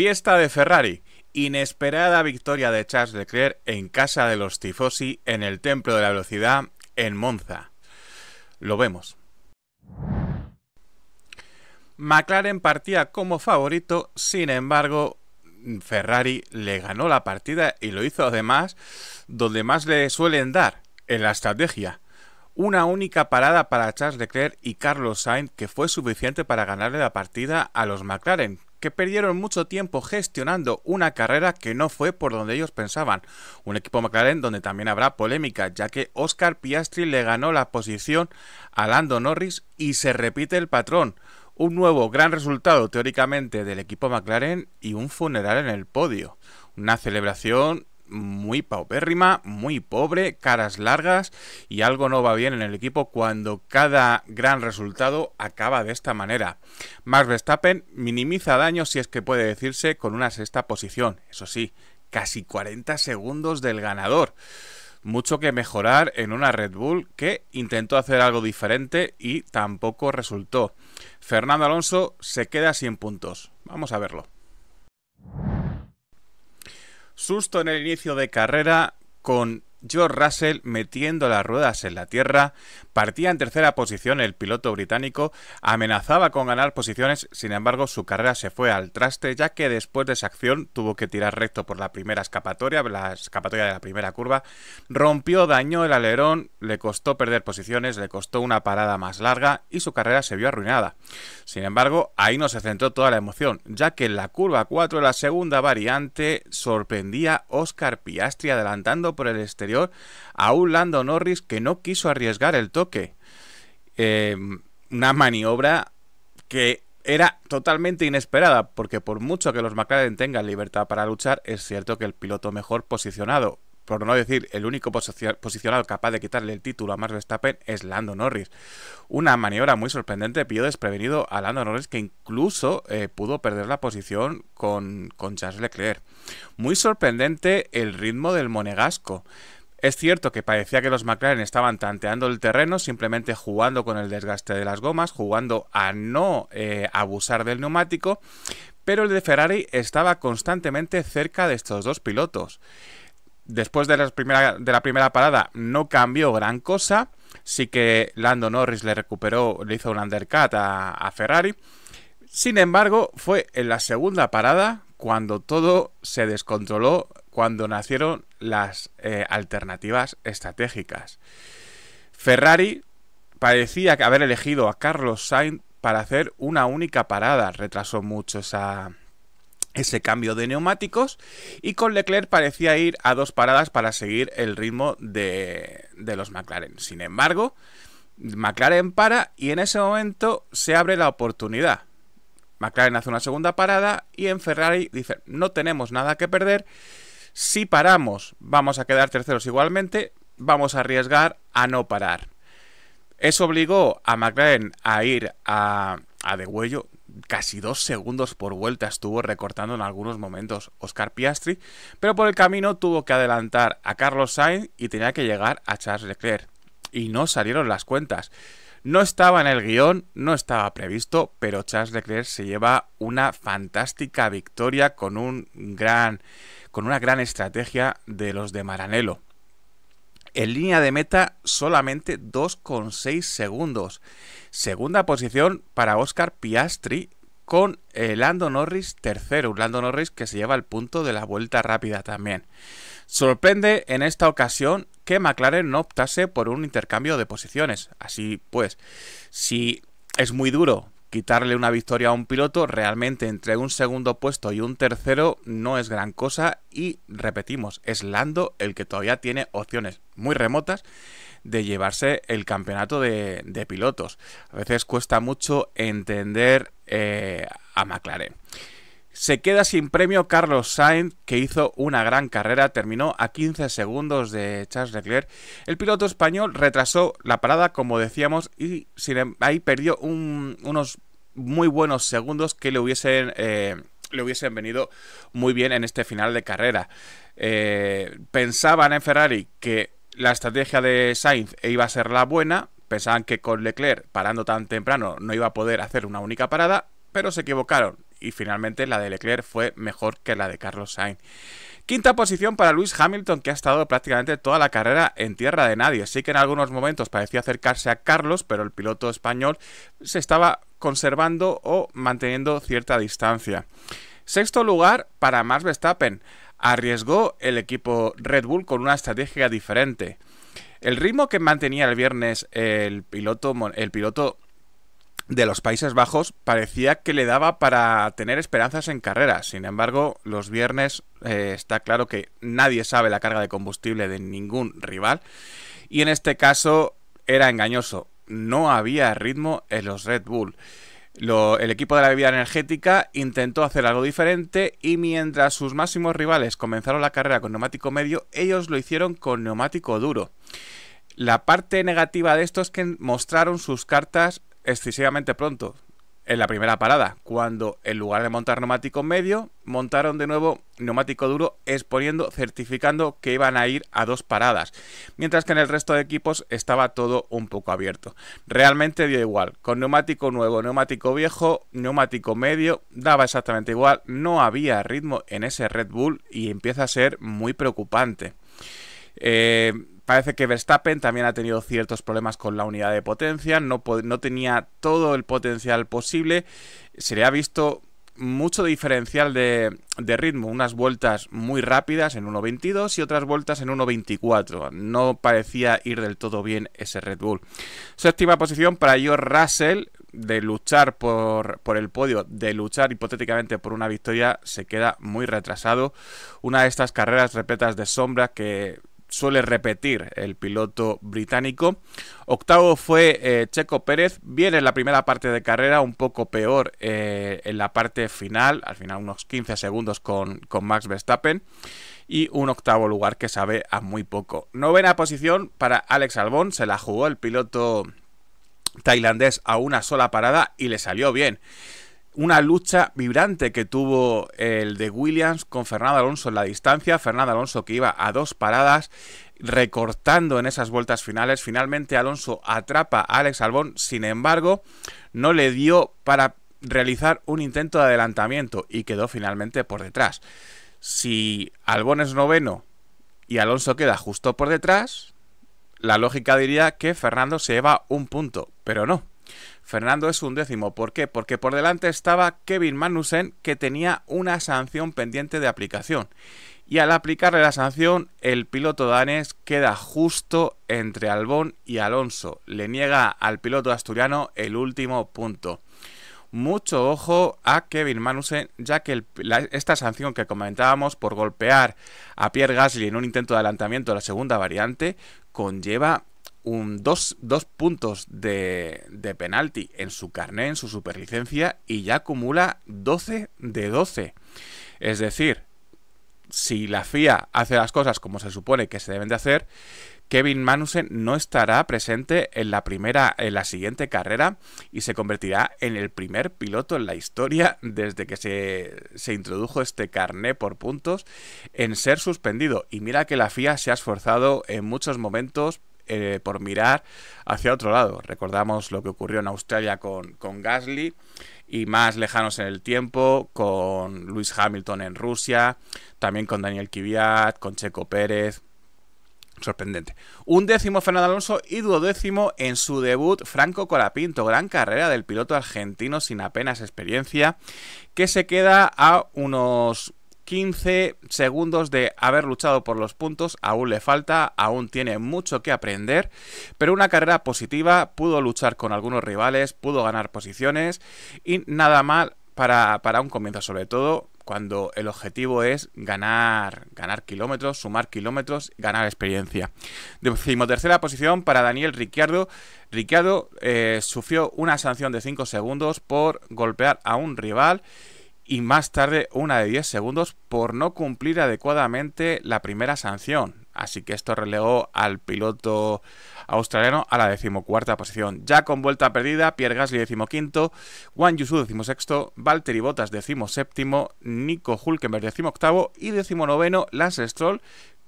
Fiesta de Ferrari. Inesperada victoria de Charles Leclerc en casa de los tifosi en el Templo de la Velocidad en Monza. Lo vemos. McLaren partía como favorito, sin embargo, Ferrari le ganó la partida y lo hizo además donde más le suelen dar, en la estrategia. Una única parada para Charles Leclerc y Carlos Sainz que fue suficiente para ganarle la partida a los McLaren, que perdieron mucho tiempo gestionando una carrera que no fue por donde ellos pensaban. Un equipo McLaren donde también habrá polémica, ya que Oscar Piastri le ganó la posición a Lando Norris y se repite el patrón. Un nuevo gran resultado teóricamente del equipo McLaren y un funeral en el podio. Una celebración muy paupérrima, muy pobre, caras largas y algo no va bien en el equipo cuando cada gran resultado acaba de esta manera. Max Verstappen minimiza daño, si es que puede decirse con una sexta posición, eso sí, casi 40 segundos del ganador. Mucho que mejorar en una Red Bull que intentó hacer algo diferente y tampoco resultó. Fernando Alonso se queda sin puntos. Vamos a verlo. Susto en el inicio de carrera con George Russell metiendo las ruedas en la tierra, partía en tercera posición el piloto británico, amenazaba con ganar posiciones, sin embargo su carrera se fue al traste ya que después de esa acción tuvo que tirar recto por la primera escapatoria, la escapatoria de la primera curva, rompió, dañó el alerón, le costó perder posiciones, le costó una parada más larga y su carrera se vio arruinada. Sin embargo, ahí no se centró toda la emoción, ya que en la curva 4, la segunda variante, sorprendía Oscar Piastri adelantando por el exterior a un Lando Norris que no quiso arriesgar el toque. Eh, una maniobra que era totalmente inesperada, porque por mucho que los McLaren tengan libertad para luchar, es cierto que el piloto mejor posicionado, por no decir el único posicionado capaz de quitarle el título a Max Verstappen, es Lando Norris. Una maniobra muy sorprendente, pidió desprevenido a Lando Norris, que incluso eh, pudo perder la posición con, con Charles Leclerc. Muy sorprendente el ritmo del monegasco. Es cierto que parecía que los McLaren estaban tanteando el terreno, simplemente jugando con el desgaste de las gomas, jugando a no eh, abusar del neumático, pero el de Ferrari estaba constantemente cerca de estos dos pilotos. Después de la primera, de la primera parada no cambió gran cosa, sí que Lando Norris le recuperó, le hizo un undercut a Ferrari. Sin embargo, fue en la segunda parada cuando todo se descontroló cuando nacieron las eh, alternativas estratégicas. Ferrari parecía haber elegido a Carlos Sainz para hacer una única parada, retrasó mucho ese cambio de neumáticos y con Leclerc parecía ir a dos paradas para seguir el ritmo de, de los McLaren. Sin embargo, McLaren para y en ese momento se abre la oportunidad. McLaren hace una segunda parada y en Ferrari dice no tenemos nada que perder si paramos, vamos a quedar terceros igualmente, vamos a arriesgar a no parar. Eso obligó a McLaren a ir a, a degüello. Casi dos segundos por vuelta estuvo recortando en algunos momentos Oscar Piastri, pero por el camino tuvo que adelantar a Carlos Sainz y tenía que llegar a Charles Leclerc. Y no salieron las cuentas. No estaba en el guión, no estaba previsto, pero Charles Leclerc se lleva una fantástica victoria con un gran con una gran estrategia de los de Maranello. En línea de meta solamente 2,6 segundos. Segunda posición para Oscar Piastri con el eh, Lando Norris tercero. Lando Norris que se lleva el punto de la vuelta rápida también. Sorprende en esta ocasión que McLaren no optase por un intercambio de posiciones. Así pues, si es muy duro quitarle una victoria a un piloto, realmente entre un segundo puesto y un tercero no es gran cosa y repetimos, es Lando el que todavía tiene opciones muy remotas de llevarse el campeonato de, pilotos. A veces cuesta mucho entender eh, a McLaren. Se queda sin premio Carlos Sainz, que hizo una gran carrera, terminó a 15 segundos de Charles Leclerc. El piloto español retrasó la parada, como decíamos, y em, ahí perdió unos muy buenos segundos que le hubiesen... Eh, le hubiesen venido muy bien en este final de carrera. Eh, pensaban en Ferrari que la estrategia de Sainz iba a ser la buena, pensaban que con Leclerc parando tan temprano no iba a poder hacer una única parada, pero se equivocaron y finalmente la de Leclerc fue mejor que la de Carlos Sainz. Quinta posición para Luis Hamilton, que ha estado prácticamente toda la carrera en tierra de nadie. Sí que en algunos momentos parecía acercarse a Carlos, pero el piloto español se estaba conservando o manteniendo cierta distancia. Sexto lugar para Max Verstappen. Arriesgó el equipo Red Bull con una estrategia diferente. El ritmo que mantenía el viernes el piloto, el piloto de los Países Bajos parecía que le daba para tener esperanzas en carrera. Sin embargo, los viernes eh, está claro que nadie sabe la carga de combustible de ningún rival. Y en este caso era engañoso. No había ritmo en los Red Bull. el equipo de la bebida energética intentó hacer algo diferente y mientras sus máximos rivales comenzaron la carrera con neumático medio, ellos lo hicieron con neumático duro. La parte negativa de esto es que mostraron sus cartas excesivamente pronto en la primera parada, cuando en lugar de montar neumático medio, montaron de nuevo neumático duro, exponiendo, certificando que iban a ir a dos paradas, mientras que en el resto de equipos estaba todo un poco abierto. Realmente dio igual, con neumático nuevo, neumático viejo, neumático medio, daba exactamente igual, no había ritmo en ese Red Bull y empieza a ser muy preocupante. Eh, Parece que Verstappen también ha tenido ciertos problemas con la unidad de potencia, no, no tenía todo el potencial posible, se le ha visto mucho diferencial de, ritmo, unas vueltas muy rápidas en 1.22 y otras vueltas en 1.24. No parecía ir del todo bien ese Red Bull. Séptima posición para George Russell, de luchar por, por el podio, de luchar hipotéticamente por una victoria, se queda muy retrasado. Una de estas carreras repletas de sombra que suele repetir el piloto británico. Octavo fue eh, Checo Pérez, bien en la primera parte de carrera, un poco peor eh, en la parte final, al final unos 15 segundos con, con Max Verstappen. Y un octavo lugar que sabe a muy poco. Novena posición para Alex Albón, se la jugó el piloto tailandés a una sola parada y le salió bien una lucha vibrante que tuvo el de Williams con Fernando Alonso en la distancia, Fernando Alonso que iba a dos paradas recortando en esas vueltas finales, finalmente Alonso atrapa a Alex Albón, sin embargo no le dio para realizar un intento de adelantamiento y quedó finalmente por detrás. Si Albón es noveno y Alonso queda justo por detrás, la lógica diría que Fernando se lleva un punto, pero no, Fernando es un décimo. ¿Por qué? Porque por delante estaba Kevin Magnussen, que tenía una sanción pendiente de aplicación. Y al aplicarle la sanción, el piloto danés queda justo entre Albón y Alonso. Le niega al piloto asturiano el último punto. Mucho ojo a Kevin Magnussen, ya que esta sanción que comentábamos por golpear a Pierre Gasly en un intento de adelantamiento de la segunda variante conlleva un, dos, puntos de, de, penalti en su carné, en su superlicencia, y ya acumula 12 de 12. Es decir, si la FIA hace las cosas como se supone que se deben de hacer, Kevin Manusen no estará presente en la primera, en la siguiente carrera y se convertirá en el primer piloto en la historia desde que se, se introdujo este carné por puntos en ser suspendido. Y mira que la FIA se ha esforzado en muchos momentos eh, por mirar hacia otro lado. Recordamos lo que ocurrió en Australia con, con Gasly y más lejanos en el tiempo, con Luis Hamilton en Rusia, también con Daniel Kvyat, con Checo Pérez. Sorprendente. Un décimo Fernando Alonso y duodécimo en su debut Franco Colapinto. Gran carrera del piloto argentino sin apenas experiencia que se queda a unos 15 segundos de haber luchado por los puntos, aún le falta, aún tiene mucho que aprender, pero una carrera positiva, pudo luchar con algunos rivales, pudo ganar posiciones y nada mal para, un comienzo sobre todo cuando el objetivo es ganar, ganar kilómetros, sumar kilómetros, ganar experiencia. tercera posición para Daniel Ricciardo. Ricciardo eh, sufrió una sanción de 5 segundos por golpear a un rival y más tarde una de 10 segundos por no cumplir adecuadamente la primera sanción. Así que esto relegó al piloto australiano a la decimocuarta posición. Ya con vuelta perdida, Pierre Gasly decimoquinto, Juan Yusu decimosexto, Valtteri Bottas séptimo Nico Hulkenberg octavo y decimonoveno Lance Stroll,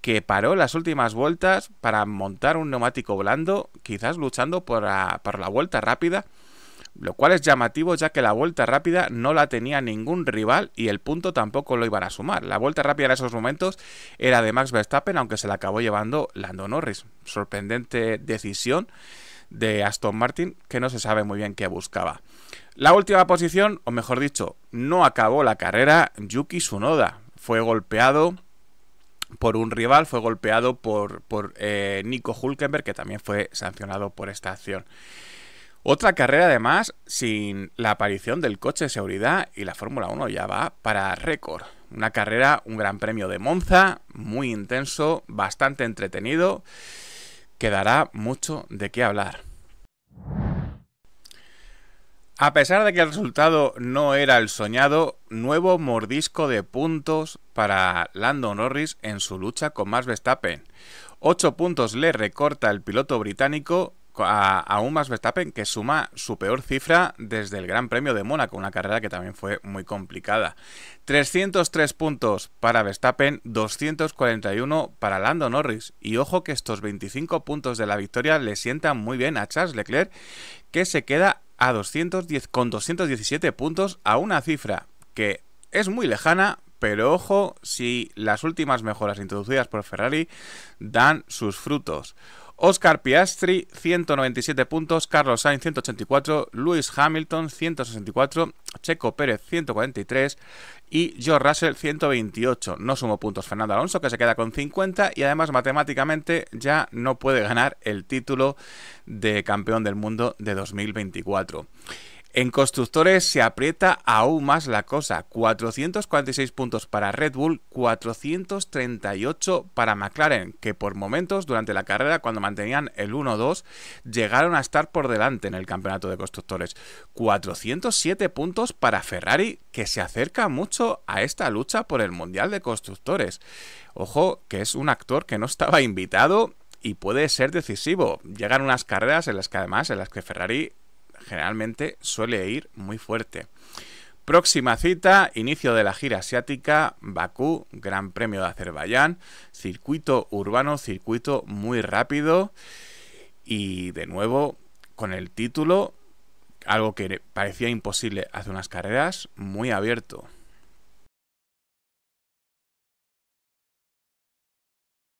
que paró las últimas vueltas para montar un neumático blando, quizás luchando por por la vuelta rápida lo cual es llamativo ya que la vuelta rápida no la tenía ningún rival y el punto tampoco lo iban a sumar. La vuelta rápida en esos momentos era de Max Verstappen, aunque se la acabó llevando Lando Norris. Sorprendente decisión de Aston Martin que no se sabe muy bien qué buscaba. La última posición, o mejor dicho, no acabó la carrera Yuki Tsunoda. Fue golpeado por un rival, fue golpeado por, eh, Nico Hulkenberg, que también fue sancionado por esta acción. Otra carrera además sin la aparición del coche de seguridad y la Fórmula 1 ya va para récord. Una carrera, un gran premio de Monza, muy intenso, bastante entretenido, ...quedará mucho de qué hablar. A pesar de que el resultado no era el soñado, nuevo mordisco de puntos para Lando Norris en su lucha con Max Verstappen. Ocho puntos le recorta el piloto británico a, más más Verstappen que suma su peor cifra desde el Gran Premio de Mónaco, una carrera que también fue muy complicada. 303 puntos para Verstappen, 241 para Lando Norris. Y ojo que estos 25 puntos de la victoria le sientan muy bien a Charles Leclerc, que se queda a 210, con 217 puntos a una cifra que es muy lejana, pero ojo si las últimas mejoras introducidas por Ferrari dan sus frutos. Oscar Piastri, 197 puntos. Carlos Sainz, 184. Lewis Hamilton, 164. Checo Pérez, 143. Y George Russell, 128. No sumo puntos Fernando Alonso, que se queda con 50. Y además, matemáticamente, ya no puede ganar el título de campeón del mundo de 2024. En constructores se aprieta aún más la cosa, 446 puntos para Red Bull, 438 para McLaren, que por momentos durante la carrera, cuando mantenían el 1-2, llegaron a estar por delante en el campeonato de constructores. 407 puntos para Ferrari, que se acerca mucho a esta lucha por el Mundial de Constructores. Ojo, que es un actor que no estaba invitado y puede ser decisivo. Llegan unas carreras en las que además en las que Ferrari generalmente suele ir muy fuerte. Próxima cita, inicio de la gira asiática, Bakú, Gran Premio de Azerbaiyán, circuito urbano, circuito muy rápido y de nuevo con el título, algo que parecía imposible hace unas carreras, muy abierto.